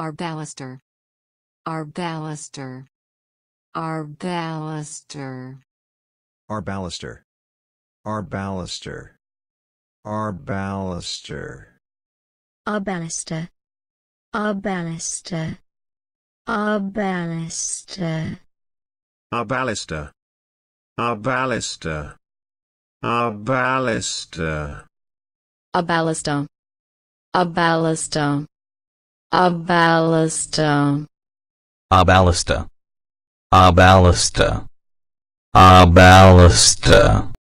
Our our our our our our baluster, baluster, baluster, baluster, baluster, baluster, baluster, Arbalister. baluster, Arbalister. baluster, Arbalister. baluster, Arbalister. baluster, Arbalister. baluster, a Arbalister. a Arbalister. Abalista. Abalista. Abalista. Abalista.